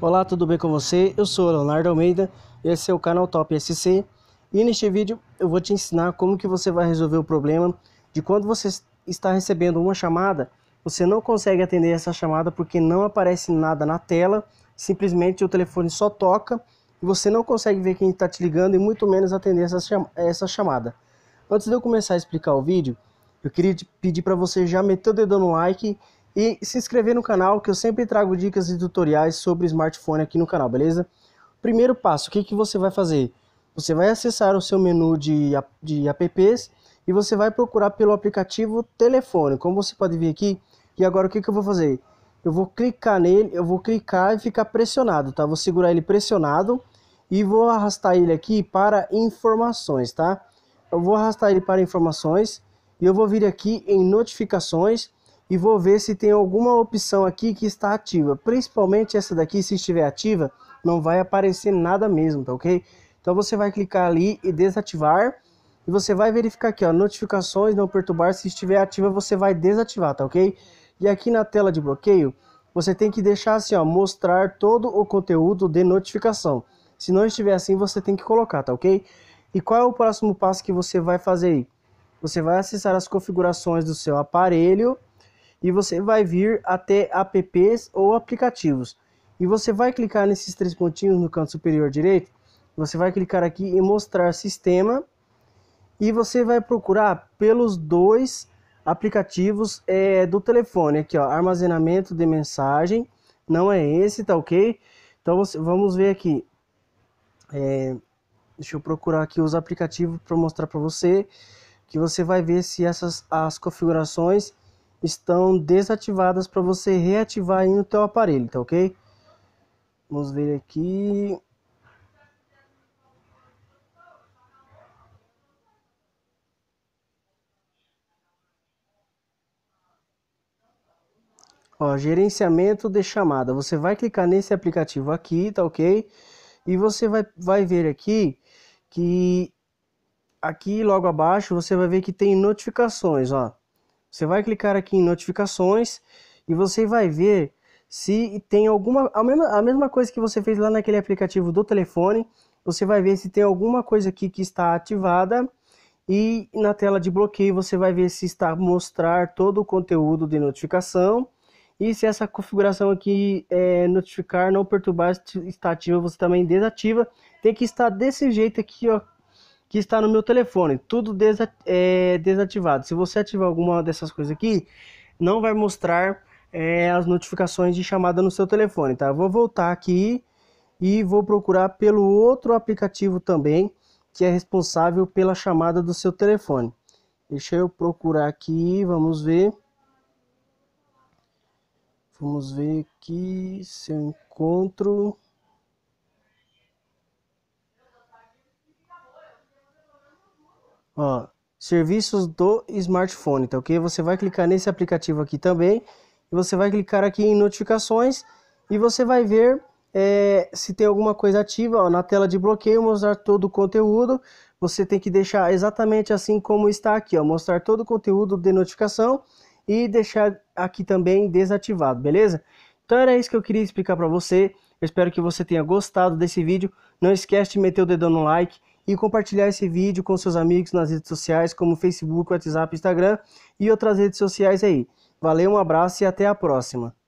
Olá, tudo bem com você? Eu sou Leonardo Almeida, esse é o canal Top SC e neste vídeo eu vou te ensinar como que você vai resolver o problema de quando você está recebendo uma chamada, você não consegue atender essa chamada porque não aparece nada na tela, simplesmente o telefone só toca e você não consegue ver quem está te ligando e muito menos atender essa, cham essa chamada. Antes de eu começar a explicar o vídeo, eu queria pedir para você já meter o dedo no like e se inscrever no canal, que eu sempre trago dicas e tutoriais sobre smartphone aqui no canal, beleza? Primeiro passo, o que, que você vai fazer? Você vai acessar o seu menu de, de apps e você vai procurar pelo aplicativo telefone, como você pode ver aqui. E agora o que, que eu vou fazer? Eu vou clicar nele, eu vou clicar e ficar pressionado, tá? Vou segurar ele pressionado e vou arrastar ele aqui para informações, tá? Eu vou arrastar ele para informações e eu vou vir aqui em notificações e vou ver se tem alguma opção aqui que está ativa. Principalmente essa daqui, se estiver ativa, não vai aparecer nada mesmo, tá ok? Então você vai clicar ali e desativar e você vai verificar aqui, ó, notificações não perturbar, se estiver ativa você vai desativar, tá ok? E aqui na tela de bloqueio, você tem que deixar assim, ó, mostrar todo o conteúdo de notificação. Se não estiver assim, você tem que colocar, tá ok? E qual é o próximo passo que você vai fazer aí? Você vai acessar as configurações do seu aparelho e você vai vir até apps ou aplicativos. E você vai clicar nesses três pontinhos no canto superior direito. Você vai clicar aqui em mostrar sistema e você vai procurar pelos dois aplicativos é, do telefone aqui ó armazenamento de mensagem não é esse tá ok então você, vamos ver aqui é, deixa eu procurar aqui os aplicativos para mostrar para você que você vai ver se essas as configurações estão desativadas para você reativar aí no teu aparelho, tá ok? Vamos ver aqui. Ó, gerenciamento de chamada. Você vai clicar nesse aplicativo aqui, tá ok? E você vai, vai ver aqui que aqui logo abaixo você vai ver que tem notificações, ó. Você vai clicar aqui em notificações e você vai ver se tem alguma a mesma, a mesma coisa que você fez lá naquele aplicativo do telefone, você vai ver se tem alguma coisa aqui que está ativada e na tela de bloqueio você vai ver se está mostrar todo o conteúdo de notificação e se essa configuração aqui é, notificar não perturbar está ativa, você também desativa. Tem que estar desse jeito aqui, ó, que está no meu telefone, tudo desa é, desativado. Se você ativar alguma dessas coisas aqui, não vai mostrar é, as notificações de chamada no seu telefone, tá? vou voltar aqui e vou procurar pelo outro aplicativo também que é responsável pela chamada do seu telefone. Deixa eu procurar aqui, vamos ver. Vamos ver aqui se eu encontro. Ó, serviços do smartphone, tá ok? Você vai clicar nesse aplicativo aqui também. E você vai clicar aqui em notificações. E você vai ver é, se tem alguma coisa ativa. Ó, na tela de bloqueio, mostrar todo o conteúdo. Você tem que deixar exatamente assim como está aqui, ó. Mostrar todo o conteúdo de notificação e deixar aqui também desativado, beleza? Então era isso que eu queria explicar para você. Eu espero que você tenha gostado desse vídeo. Não esquece de meter o dedão no like e compartilhar esse vídeo com seus amigos nas redes sociais, como Facebook, WhatsApp, Instagram e outras redes sociais aí. Valeu, um abraço e até a próxima.